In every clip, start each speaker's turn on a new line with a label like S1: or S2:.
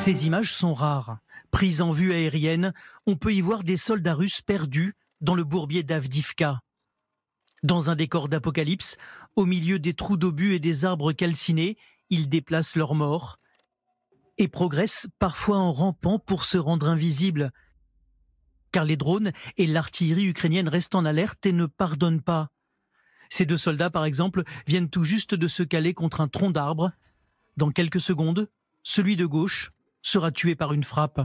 S1: Ces images sont rares. Prises en vue aérienne, on peut y voir des soldats russes perdus dans le bourbier d'Avdivka. Dans un décor d'apocalypse, au milieu des trous d'obus et des arbres calcinés, ils déplacent leurs morts et progressent parfois en rampant pour se rendre invisibles. Car les drones et l'artillerie ukrainienne restent en alerte et ne pardonnent pas. Ces deux soldats, par exemple, viennent tout juste de se caler contre un tronc d'arbre. Dans quelques secondes, celui de gauche sera tué par une frappe.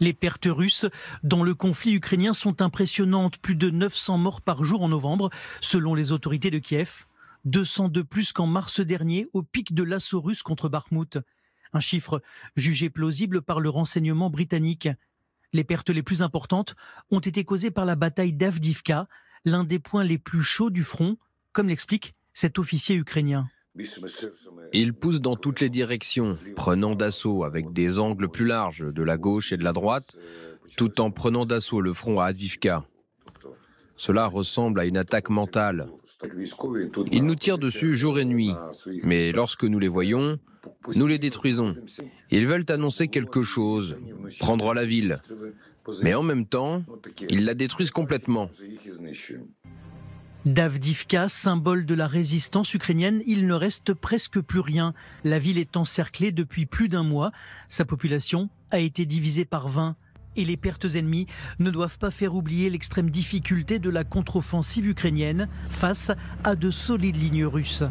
S1: Les pertes russes dans le conflit ukrainien sont impressionnantes, plus de 900 morts par jour en novembre, selon les autorités de Kiev, 200 de plus qu'en mars dernier au pic de l'assaut russe contre Bakhmut, un chiffre jugé plausible par le renseignement britannique. Les pertes les plus importantes ont été causées par la bataille d'Avdivka, l'un des points les plus chauds du front, comme l'explique cet officier ukrainien.
S2: Ils poussent dans toutes les directions, prenant d'assaut avec des angles plus larges de la gauche et de la droite, tout en prenant d'assaut le front à Advivka. Cela ressemble à une attaque mentale. Ils nous tirent dessus jour et nuit, mais lorsque nous les voyons, nous les détruisons. Ils veulent annoncer quelque chose, prendre la ville, mais en même temps, ils la détruisent complètement.
S1: D'Avdivka, symbole de la résistance ukrainienne, il ne reste presque plus rien. La ville est encerclée depuis plus d'un mois. Sa population a été divisée par 20 et les pertes ennemies ne doivent pas faire oublier l'extrême difficulté de la contre-offensive ukrainienne face à de solides lignes russes.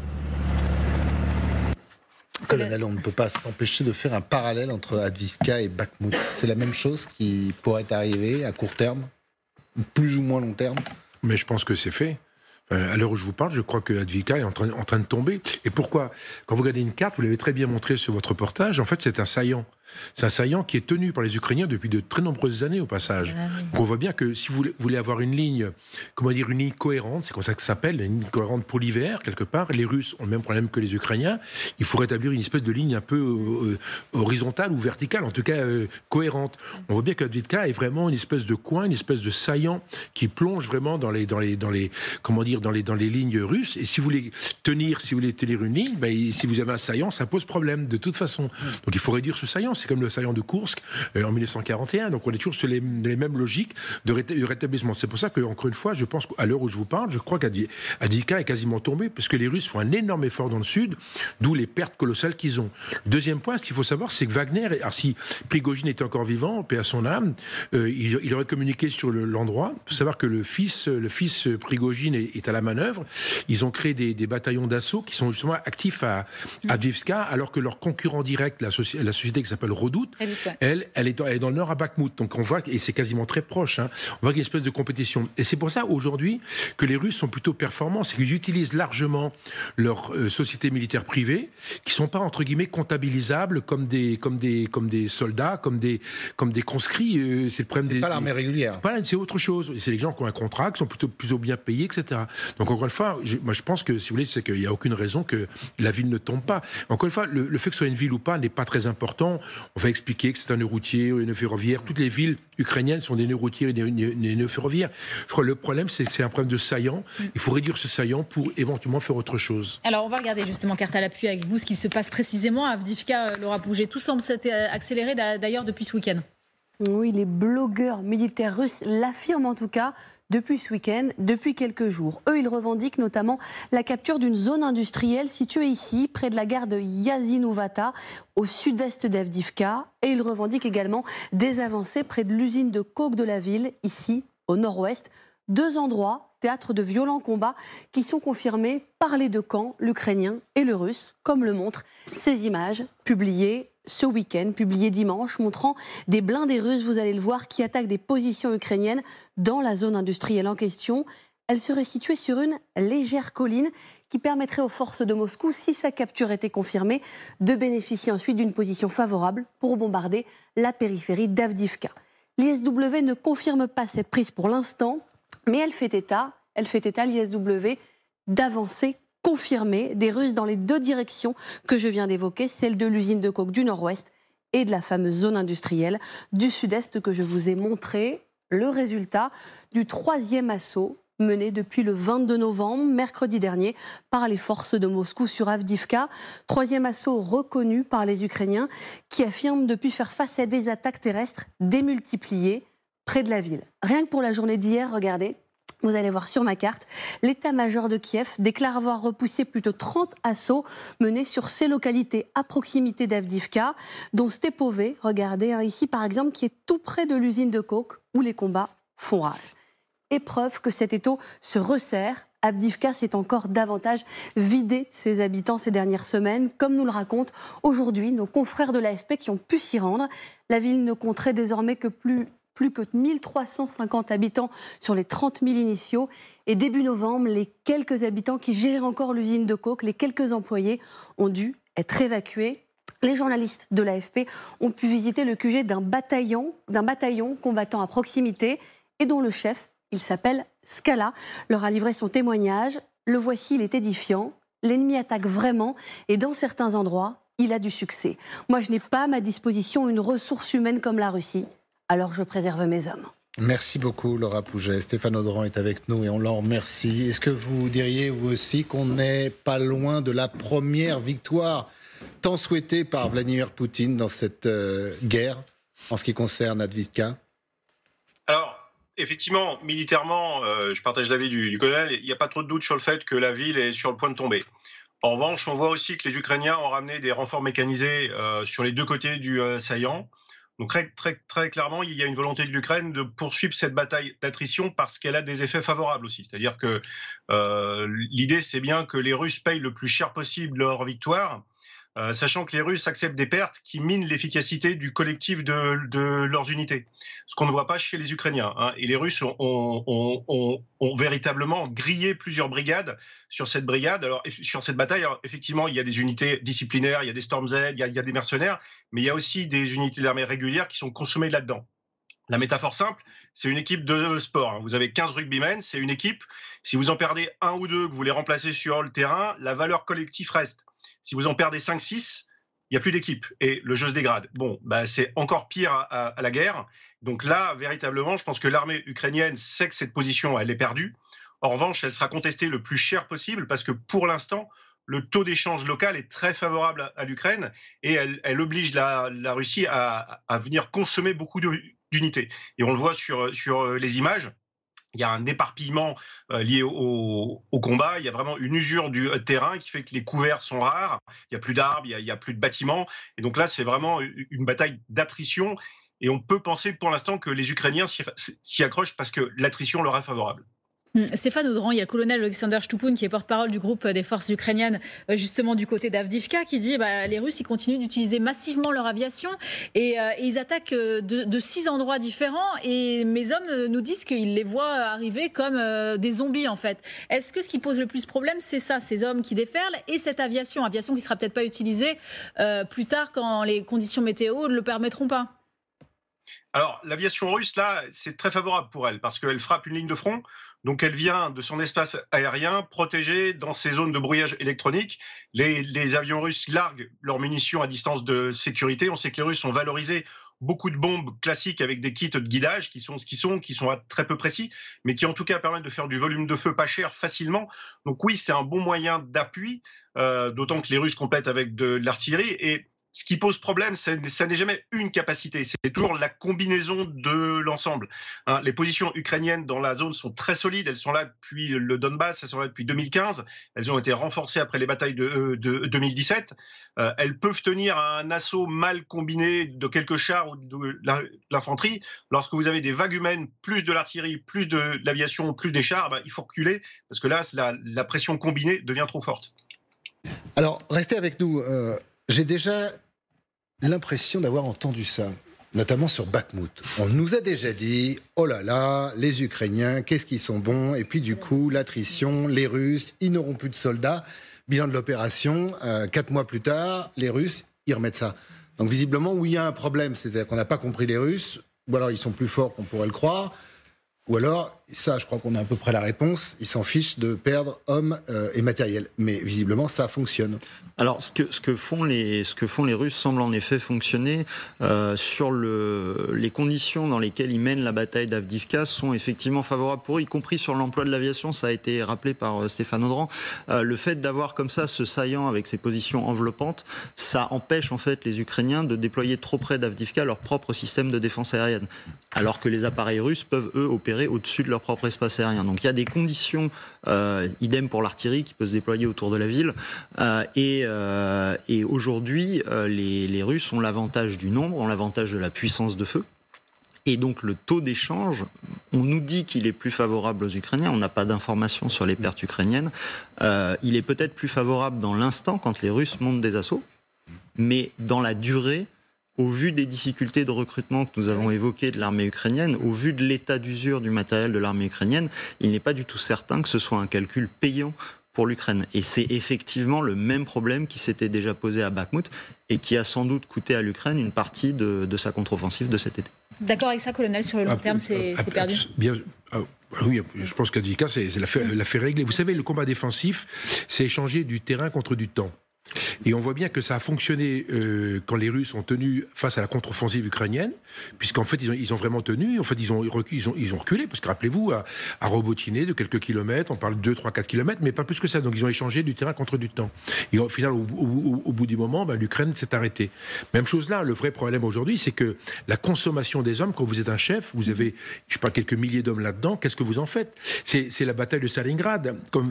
S3: Colonel, on ne peut pas s'empêcher de faire un parallèle entre Advivka et Bakhmut. C'est la même chose qui
S2: pourrait arriver à court terme, plus ou moins long terme. Mais je pense que c'est fait. Euh, à l'heure où je vous parle, je crois que Advika est en train, en train de tomber. Et pourquoi Quand vous regardez une carte, vous l'avez très bien montré sur votre portage, en fait, c'est un saillant. C'est un saillant qui est tenu par les Ukrainiens depuis de très nombreuses années au passage. Ah on voit bien que si vous voulez avoir une ligne, comment dire, une ligne cohérente, c'est comme ça que ça s'appelle, une ligne cohérente pour l'hiver, quelque part, les Russes ont le même problème que les Ukrainiens, il faut rétablir une espèce de ligne un peu euh, euh, horizontale ou verticale, en tout cas euh, cohérente. On voit bien que Advitka est vraiment une espèce de coin, une espèce de saillant qui plonge vraiment dans les, dans les, dans les, comment dire, dans les, dans les lignes russes. Et si vous voulez tenir, si vous voulez tenir une ligne, ben, si vous avez un saillant, ça pose problème de toute façon. Donc il faut réduire ce saillant c'est comme le saillant de Kursk euh, en 1941. Donc on est toujours sur les, mêmes logiques de, rétablissement. C'est pour ça que, encore une fois, je pense qu'à l'heure où je vous parle, je crois qu'Adika est quasiment tombé, parce que les Russes font un énorme effort dans le sud, d'où les pertes colossales qu'ils ont. Deuxième point, ce qu'il faut savoir, c'est que Wagner, alors si Prigogine était encore vivant, paix à son âme, euh, il, aurait communiqué sur l'endroit. il faut savoir que le fils, le fils Prigogine est, à la manœuvre. Ils ont créé des, bataillons d'assaut qui sont justement actifs à, à alors que leur concurrent direct, la, la société qui s'appelle redoute. Elle, elle, est, dans, elle est dans le nord à Bakhmut. Donc on voit, et c'est quasiment très proche, hein. on voit qu'il y a une espèce de compétition. Et c'est pour ça aujourd'hui que les Russes sont plutôt performants, c'est qu'ils utilisent largement leurs euh, sociétés militaires privées, qui sont pas entre guillemets comptabilisables comme des, comme des, comme des soldats, comme des, comme des conscrits. Euh, c'est le problème des. pas l'armée régulière. C'est autre chose. C'est les gens qui ont un contrat, qui sont plutôt, plutôt bien payés, etc. Donc encore une fois, je, moi je pense que si vous voulez, c'est qu'il n'y a aucune raison que la ville ne tombe pas. Encore une fois, le fait que ce soit une ville ou pas n'est pas très important. On va expliquer que c'est un nœud routier ou un nœud ferroviaire. Toutes les villes ukrainiennes sont des nœuds routiers et des, nœuds ferroviaires. Je crois le problème, c'est que c'est un problème de saillant. Mm. Il faut réduire ce saillant pour éventuellement faire autre chose.
S4: Alors, on va regarder justement, carte à l'appui avec vous, ce qui se passe précisément à Avdivka. Euh, Laura Pouget, tout semble s'être euh, accéléré d'ailleurs depuis ce week-end. Oui, les blogueurs militaires russes l'affirment en tout cas depuis ce week-end, depuis quelques jours. Eux, ils revendiquent notamment la capture d'une zone industrielle située ici, près de la gare de Yazinovata, au sud-est d'Evdivka. Et ils revendiquent également des avancées près de l'usine de coke de la ville, ici, au nord-ouest. Deux endroits théâtre de violents combats qui sont confirmés par les deux camps, l'ukrainien et le russe, comme le montrent ces images publiées ce week-end, publiées dimanche, montrant des blindés russes, vous allez le voir, qui attaquent des positions ukrainiennes dans la zone industrielle en question. Elle serait située sur une légère colline qui permettrait aux forces de Moscou, si sa capture était confirmée, de bénéficier ensuite d'une position favorable pour bombarder la périphérie d'Avdivka. L'ISW ne confirme pas cette prise pour l'instant, mais elle fait état, elle fait état, l'ISW, d'avancées confirmées des Russes dans les deux directions que je viens d'évoquer, celle de l'usine de coke du Nord-Ouest et de la fameuse zone industrielle du Sud-Est que je vous ai montré, le résultat du troisième assaut mené depuis le 22 novembre, mercredi dernier, par les forces de Moscou sur Avdivka. Troisième assaut reconnu par les Ukrainiens qui affirment depuis faire face à des attaques terrestres démultipliées près de la ville. Rien que pour la journée d'hier, regardez, vous allez voir sur ma carte, l'état-major de Kiev déclare avoir repoussé plus de 30 assauts menés sur ces localités à proximité d'Avdivka, dont Stepové, regardez hein, ici par exemple, qui est tout près de l'usine de coke où les combats font rage. Épreuve que cet étau se resserre, Avdivka s'est encore davantage vidé de ses habitants ces dernières semaines, comme nous le racontent aujourd'hui nos confrères de l'AFP qui ont pu s'y rendre. La ville ne compterait désormais que plus plus que 1350 habitants sur les 30 000 initiaux. Et début novembre, les quelques habitants qui géraient encore l'usine de coke, les quelques employés, ont dû être évacués. Les journalistes de l'AFP ont pu visiter le QG d'un bataillon, d'un bataillon combattant à proximité et dont le chef, il s'appelle Scala, leur a livré son témoignage. Le voici, il est édifiant. L'ennemi attaque vraiment et dans certains endroits, il a du succès. Moi, je n'ai pas à ma disposition une ressource humaine comme la Russie alors je préserve mes hommes.
S3: Merci beaucoup Laura Pouget. Stéphane Audran est avec nous et on l'en remercie. Est-ce que vous diriez vous aussi qu'on n'est pas loin de la première victoire tant souhaitée par Vladimir Poutine dans cette euh, guerre en ce qui concerne Advitka
S5: Alors, effectivement, militairement, euh, je partage l'avis du, colonel, il n'y a pas trop de doute sur le fait que la ville est sur le point de tomber. En revanche, on voit aussi que les Ukrainiens ont ramené des renforts mécanisés euh, sur les deux côtés du saillant. Donc très, très, clairement, il y a une volonté de l'Ukraine de poursuivre cette bataille d'attrition parce qu'elle a des effets favorables aussi. C'est-à-dire que euh, l'idée, c'est bien que les Russes payent le plus cher possible leur victoire. Euh, sachant que les Russes acceptent des pertes qui minent l'efficacité du collectif de, leurs unités, ce qu'on ne voit pas chez les Ukrainiens. Hein. Et les Russes ont, véritablement grillé plusieurs brigades sur cette brigade, alors sur cette bataille. effectivement, il y a des unités disciplinaires, il y a des Storm Z, il y a, il y a des mercenaires, mais il y a aussi des unités d'armée régulières qui sont consommées là-dedans. La métaphore simple, c'est une équipe de sport. Hein. Vous avez 15 rugbymen, c'est une équipe. Si vous en perdez un ou deux, que vous les remplacez sur le terrain, la valeur collective reste. Si vous en perdez 5-6, il n'y a plus d'équipe et le jeu se dégrade. Bon, bah, c'est encore pire à, la guerre. Donc là, véritablement, je pense que l'armée ukrainienne sait que cette position, elle est perdue. En revanche, elle sera contestée le plus cher possible parce que pour l'instant, le taux d'échange local est très favorable à, l'Ukraine et elle, oblige la Russie à, venir consommer beaucoup de, et on le voit sur, euh, sur euh, les images. Il y a un éparpillement euh, lié au, combat. Il y a vraiment une usure du terrain qui fait que les couverts sont rares. Il y a plus d'arbres, il n'y a, plus de bâtiments. Et donc là, c'est vraiment une bataille d'attrition. Et on peut penser pour l'instant que les Ukrainiens s'y accrochent parce que l'attrition leur est favorable.
S4: Hmm, Stéphane Audran, il y a le colonel Alexander Stupun qui est porte-parole du groupe des forces ukrainiennes euh, justement du côté d'Avdivka qui dit bah, les Russes ils continuent d'utiliser massivement leur aviation et, euh, ils attaquent euh, de, six endroits différents et mes hommes nous disent qu'ils les voient arriver comme des zombies en fait. Est-ce que ce qui pose le plus problème c'est ça, ces hommes qui déferlent et cette aviation, aviation qui sera peut-être pas utilisée plus tard quand les conditions météo ne le permettront pas
S5: alors, l'aviation russe, là, c'est très favorable pour elle, parce qu'elle frappe une ligne de front. Donc elle vient de son espace aérien protégé dans ces zones de brouillage électronique. Les, avions russes larguent leurs munitions à distance de sécurité. On sait que les Russes ont valorisé beaucoup de bombes classiques avec des kits de guidage qui sont ce qu'ils sont, qui sont très peu précis, mais qui en tout cas permettent de faire du volume de feu pas cher facilement. Donc oui, c'est un bon moyen d'appui, euh, d'autant que les Russes complètent avec de, de l'artillerie. Et ce qui pose problème, ça n'est jamais une capacité, c'est toujours la combinaison de l'ensemble. Hein. les positions ukrainiennes dans la zone sont très solides, elles sont là depuis le Donbass, elles sont là depuis 2015, elles ont été renforcées après les batailles de, 2017. Euh, euh, elles peuvent tenir à un assaut mal combiné de quelques chars ou de l'infanterie. Lorsque vous avez des vagues humaines, plus de l'artillerie, plus de, l'aviation, plus des chars, ben, il faut reculer parce que là, la, pression combinée devient trop forte.
S3: Alors, restez avec nous. Euh, j'ai déjà l'impression d'avoir entendu ça, notamment sur Bakhmut. On nous a déjà dit oh là là, les Ukrainiens, qu'est-ce qu'ils sont bons Et puis du coup, l'attrition, les Russes, ils n'auront plus de soldats. Bilan de l'opération, euh, quatre mois plus tard, les Russes, ils remettent ça. Donc visiblement, où il y a un problème, c'est-à-dire qu'on n'a pas compris les Russes, ou alors ils sont plus forts qu'on pourrait le croire, ou alors ça, je crois qu'on a à peu près la réponse. Ils s'en fichent de perdre hommes euh, et matériel. Mais visiblement, ça fonctionne. Alors, ce que, ce que, font, les, ce
S6: que font les Russes semble en effet fonctionner. Euh, sur le, les conditions dans lesquelles ils mènent la bataille d'Avdivka sont effectivement favorables pour eux, y compris sur l'emploi de l'aviation. Ça a été rappelé par euh, Stéphane Audran. le fait d'avoir comme ça ce saillant avec ses positions enveloppantes, ça empêche en fait les Ukrainiens de déployer trop près d'Avdivka leur propre système de défense aérienne. Alors que les appareils russes peuvent, eux, opérer au-dessus de leur propre espace aérien. Donc il y a des conditions, euh, idem pour l'artillerie qui peut se déployer autour de la ville. Euh, euh, et, aujourd'hui, les, Russes ont l'avantage du nombre, ont l'avantage de la puissance de feu. Et donc le taux d'échange, on nous dit qu'il est plus favorable aux Ukrainiens, on n'a pas d'informations sur les pertes ukrainiennes, il est peut-être plus favorable dans l'instant quand les Russes montent des assauts, mais dans la durée, au vu des difficultés de recrutement que nous avons évoquées de l'armée ukrainienne, au vu de l'état d'usure du matériel de l'armée ukrainienne, il n'est pas du tout certain que ce soit un calcul payant pour l'Ukraine. Et c'est effectivement le même problème qui s'était déjà posé à Bakhmut et qui a sans doute coûté à l'Ukraine une partie de, sa contre-offensive de cet été.
S1: D'accord avec ça, colonel, sur le long terme, c'est perdu
S2: ah, Oui, je pense qu'à c'est la, mm. la fait régler. Vous savez, le combat défensif, c'est échanger du terrain contre du temps. Et on voit bien que ça a fonctionné euh, quand les Russes ont tenu face à la contre-offensive ukrainienne, puisqu'en fait, ils ont, ils ont, vraiment tenu, en fait, ils ont, ils ont, ils ont reculé, parce que rappelez-vous, à, Robotiner, de quelques kilomètres, on parle de 2, 3, 4 kilomètres, mais pas plus que ça. Donc, ils ont échangé du terrain contre du temps. Et au final, au, bout du moment, bah, l'Ukraine s'est arrêtée. Même chose là, le vrai problème aujourd'hui, c'est que la consommation des hommes, quand vous êtes un chef, vous avez, je sais pas, quelques milliers d'hommes là-dedans, qu'est-ce que vous en faites C'est la bataille de Stalingrad. Quand,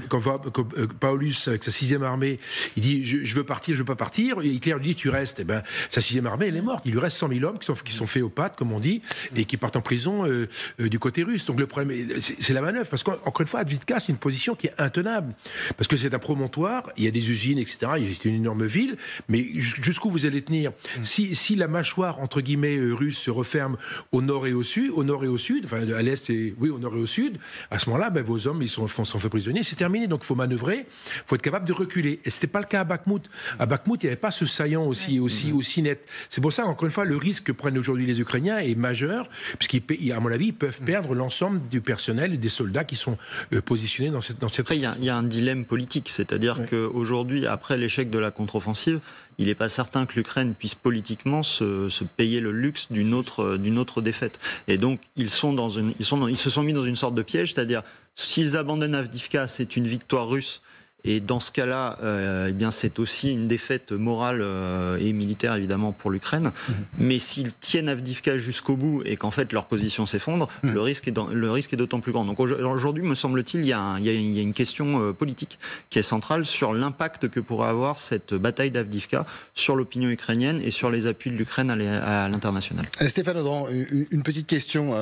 S2: euh, Paulus, avec sa sixième armée, il dit je veux partir, je veux pas partir. Et Hitler lui dit, tu restes. Et eh ben, sa sixième armée, elle est morte. Il lui reste 100 000 hommes qui sont, sont faits aux pattes, comme on dit, et qui partent en prison euh, euh, du côté russe. Donc le problème, c'est la manœuvre. Parce qu'encore une fois, Advitka, c'est une position qui est intenable. Parce que c'est un promontoire, il y a des usines, etc. C'est une énorme ville. Mais jusqu'où vous allez tenir si, la mâchoire, entre guillemets, euh, russe se referme au nord et au sud, au nord et au sud, enfin à l'est et, oui, au nord et au sud, à ce moment-là, ben, vos hommes, ils sont, sont faits prisonniers, c'est terminé. Donc il faut manœuvrer, il faut être capable de reculer. Et ce n'était pas le cas à Bakhmut. À Bakhmout, il n'y avait pas ce saillant aussi, mm-hmm. aussi net. C'est pour ça, encore une fois, le risque que prennent aujourd'hui les Ukrainiens est majeur, puisqu'ils, à mon avis, ils peuvent mm. perdre l'ensemble du personnel et des soldats qui sont euh, positionnés dans cette. Dans cette... il y,
S6: a un dilemme politique, c'est-à-dire qu'aujourd'hui, après l'échec de la contre-offensive, il n'est pas certain que l'Ukraine puisse politiquement se, payer le luxe d'une autre, euh, d'une autre défaite. Et donc, ils, sont dans une, ils, sont ils se sont mis dans une sorte de piège, c'est-à-dire, s'ils abandonnent Avdivka, c'est une victoire russe et dans ce cas-là, euh, eh bien, c'est aussi une défaite morale euh, et militaire, évidemment, pour l'Ukraine. Mm-hmm. Mais s'ils tiennent Avdivka jusqu'au bout et qu'en fait leur position s'effondre, mm. le risque est, le risque est d'autant plus grand. Donc aujourd'hui, me semble-t-il, il y, a il y, a une question euh, politique qui est centrale sur l'impact que pourrait avoir cette bataille d'Avdivka sur l'opinion ukrainienne et sur les appuis de l'Ukraine à l'international.
S3: Stéphane Audran, une petite question.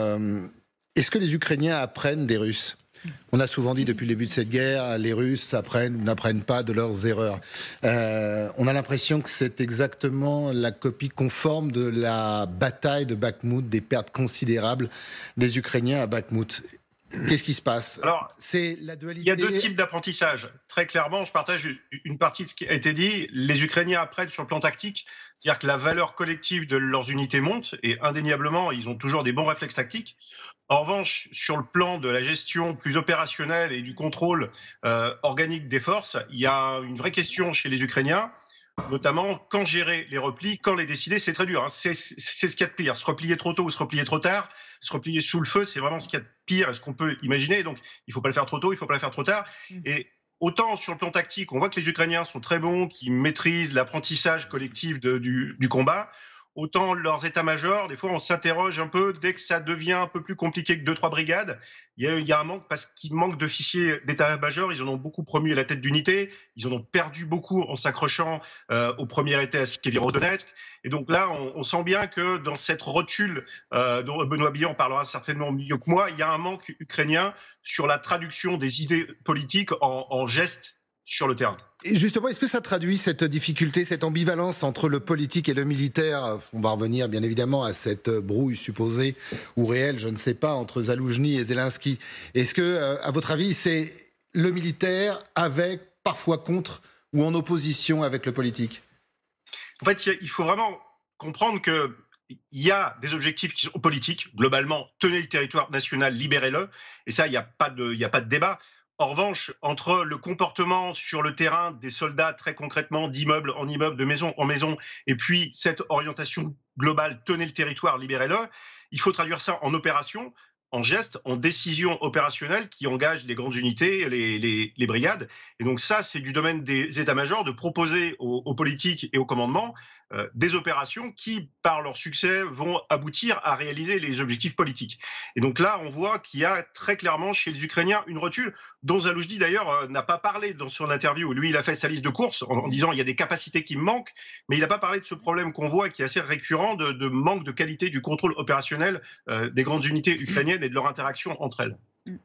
S3: Est-ce que les Ukrainiens apprennent des Russes on a souvent dit depuis le début de cette guerre, les Russes apprennent n'apprennent pas de leurs erreurs. Euh, on a l'impression que c'est exactement la copie conforme de la bataille de Bakhmut, des pertes considérables des Ukrainiens à Bakhmut. Qu'est-ce qui se passe
S5: Alors, Il y a deux types d'apprentissage. Très clairement, je partage une partie de ce qui a été dit. Les Ukrainiens apprennent sur le plan tactique, c'est-à-dire que la valeur collective de leurs unités monte et indéniablement, ils ont toujours des bons réflexes tactiques. En revanche, sur le plan de la gestion plus opérationnelle et du contrôle euh, organique des forces, il y a une vraie question chez les Ukrainiens notamment quand gérer les replis, quand les décider, c'est très dur. Hein. C'est ce qu'il y a de pire. Se replier trop tôt ou se replier trop tard, se replier sous le feu, c'est vraiment ce qu'il y a de pire et ce qu'on peut imaginer. Donc, il ne faut pas le faire trop tôt, il ne faut pas le faire trop tard. Mm. Et autant sur le plan tactique, on voit que les Ukrainiens sont très bons, qu'ils maîtrisent l'apprentissage collectif du combat autant leurs états-majors, des fois on s'interroge un peu dès que ça devient un peu plus compliqué que deux trois brigades. Il y, a, un manque parce qu'il manque d'officiers détats d'état-major. Ils en ont beaucoup promu à la tête d'unité. Ils en ont perdu beaucoup en s'accrochant euh, au premier été à Donetsk. Et donc là, on, sent bien que dans cette rotule euh, dont Benoît Billon parlera certainement mieux que moi, il y a un manque ukrainien sur la traduction des idées politiques en, en gestes sur le terrain.
S3: Et justement, est-ce que ça traduit cette difficulté, cette ambivalence entre le politique et le militaire On va revenir bien évidemment à cette brouille supposée ou réelle, je ne sais pas, entre Zaloujny et Zelensky. Est-ce que, euh, à votre avis, c'est le militaire avec, parfois contre, ou en opposition avec le politique En fait,
S5: il faut vraiment comprendre que il y a des objectifs qui sont politiques, globalement, tenez le territoire national, libérez-le, et ça, il n'y a, a pas de débat. En revanche, entre le comportement sur le terrain des soldats, très concrètement, d'immeuble en immeuble, de maison en maison, et puis cette orientation globale, tenez le territoire, libérez-le, il faut traduire ça en opération en gestes, en décisions opérationnelles qui engagent les grandes unités, les, les, brigades. Et donc ça, c'est du domaine des états-majors de proposer aux, politiques et aux commandements euh, des opérations qui, par leur succès, vont aboutir à réaliser les objectifs politiques. Et donc là, on voit qu'il y a très clairement chez les Ukrainiens une rotule dont Zaloujdi, d'ailleurs, euh, n'a pas parlé dans son interview. Lui, il a fait sa liste de courses en, disant il y a des capacités qui manquent, mais il n'a pas parlé de ce problème qu'on voit qui est assez récurrent de, manque de qualité du contrôle opérationnel euh, des grandes unités ukrainiennes et de leur interaction entre elles.
S1: Mm.